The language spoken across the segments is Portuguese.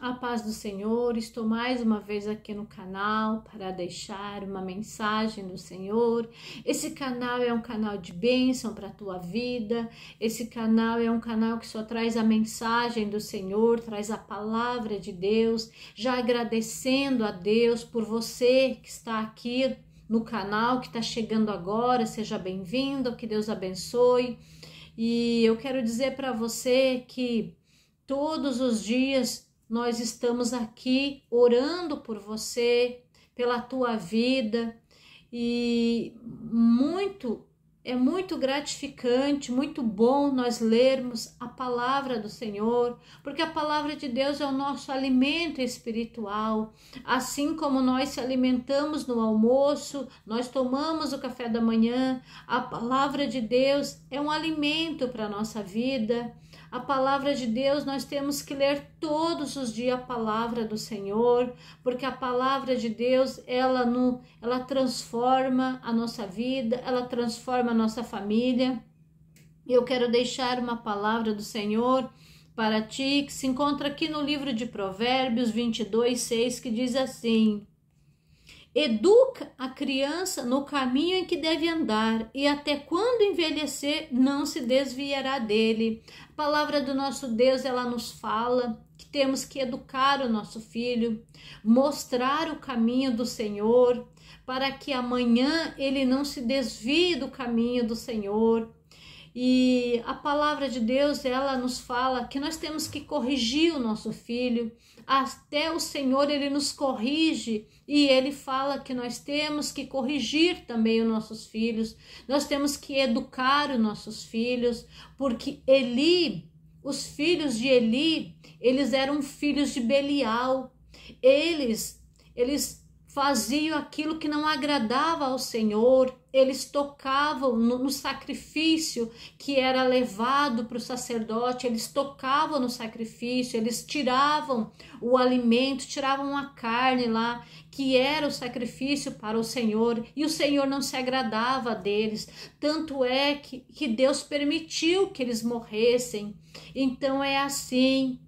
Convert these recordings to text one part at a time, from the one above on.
A paz do Senhor, estou mais uma vez aqui no canal para deixar uma mensagem do Senhor. Esse canal é um canal de bênção para a tua vida. Esse canal é um canal que só traz a mensagem do Senhor, traz a palavra de Deus. Já agradecendo a Deus por você que está aqui no canal, que está chegando agora. Seja bem-vindo, que Deus abençoe. E eu quero dizer para você que todos os dias nós estamos aqui orando por você, pela tua vida e muito é muito gratificante, muito bom nós lermos a palavra do Senhor, porque a palavra de Deus é o nosso alimento espiritual. Assim como nós se alimentamos no almoço, nós tomamos o café da manhã, a palavra de Deus é um alimento para a nossa vida. A palavra de Deus, nós temos que ler todos os dias a palavra do Senhor, porque a palavra de Deus, ela, no, ela transforma a nossa vida, ela transforma a nossa família. Eu quero deixar uma palavra do Senhor para ti, que se encontra aqui no livro de Provérbios 22, 6, que diz assim: Educa a criança no caminho em que deve andar e até quando envelhecer não se desviará dele. A palavra do nosso Deus ela nos fala que temos que educar o nosso filho, mostrar o caminho do Senhor, para que amanhã ele não se desvie do caminho do Senhor. E a palavra de Deus, ela nos fala que nós temos que corrigir o nosso filho. Até o Senhor, ele nos corrige e ele fala que nós temos que corrigir também os nossos filhos. Nós temos que educar os nossos filhos, porque Eli, os filhos de Eli, eles eram filhos de Belial. Eles, eles faziam aquilo que não agradava ao Senhor eles tocavam no, no, sacrifício que era levado para o sacerdote, eles tocavam no sacrifício, eles tiravam o alimento, tiravam a carne lá, que era o sacrifício para o Senhor, e o Senhor não se agradava deles. Tanto é que, que Deus permitiu que eles morressem. Então é assim.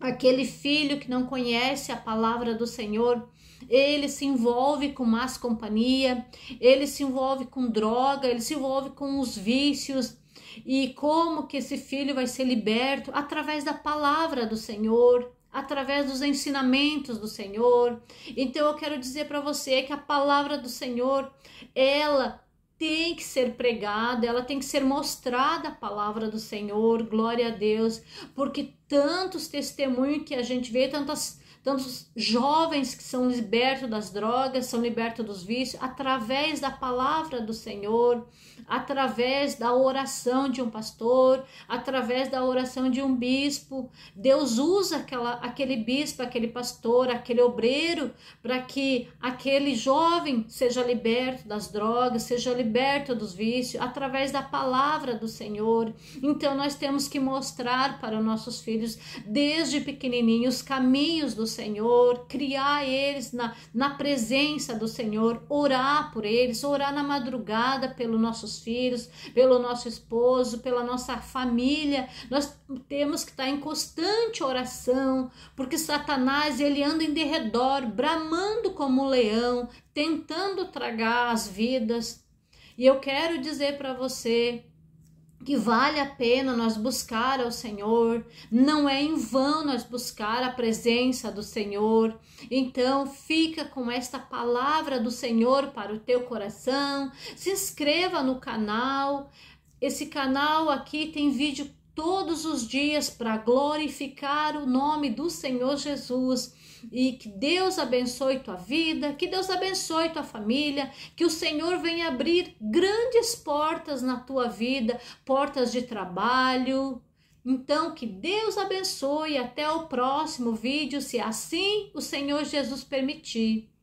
Aquele filho que não conhece a palavra do Senhor, ele se envolve com más companhia, ele se envolve com droga, ele se envolve com os vícios. E como que esse filho vai ser liberto? Através da palavra do Senhor, através dos ensinamentos do Senhor. Então eu quero dizer para você que a palavra do Senhor, ela tem que ser pregada, ela tem que ser mostrada a palavra do Senhor, glória a Deus, porque tantos testemunhos que a gente vê, tantas Tantos jovens que são libertos das drogas, são libertos dos vícios, através da palavra do Senhor, através da oração de um pastor, através da oração de um bispo. Deus usa aquela, aquele bispo, aquele pastor, aquele obreiro, para que aquele jovem seja liberto das drogas, seja liberto dos vícios, através da palavra do Senhor. Então, nós temos que mostrar para nossos filhos, desde pequenininhos, os caminhos do Senhor. Senhor, criar eles na, na presença do Senhor, orar por eles, orar na madrugada pelos nossos filhos, pelo nosso esposo, pela nossa família. Nós temos que estar em constante oração, porque Satanás ele anda em derredor, bramando como um leão, tentando tragar as vidas. E eu quero dizer para você que vale a pena nós buscar ao Senhor, não é em vão nós buscar a presença do Senhor. Então, fica com esta palavra do Senhor para o teu coração. Se inscreva no canal. Esse canal aqui tem vídeo todos os dias para glorificar o nome do Senhor Jesus. E que Deus abençoe tua vida, que Deus abençoe tua família, que o Senhor venha abrir grandes portas na tua vida, portas de trabalho. Então, que Deus abençoe até o próximo vídeo, se assim o Senhor Jesus permitir.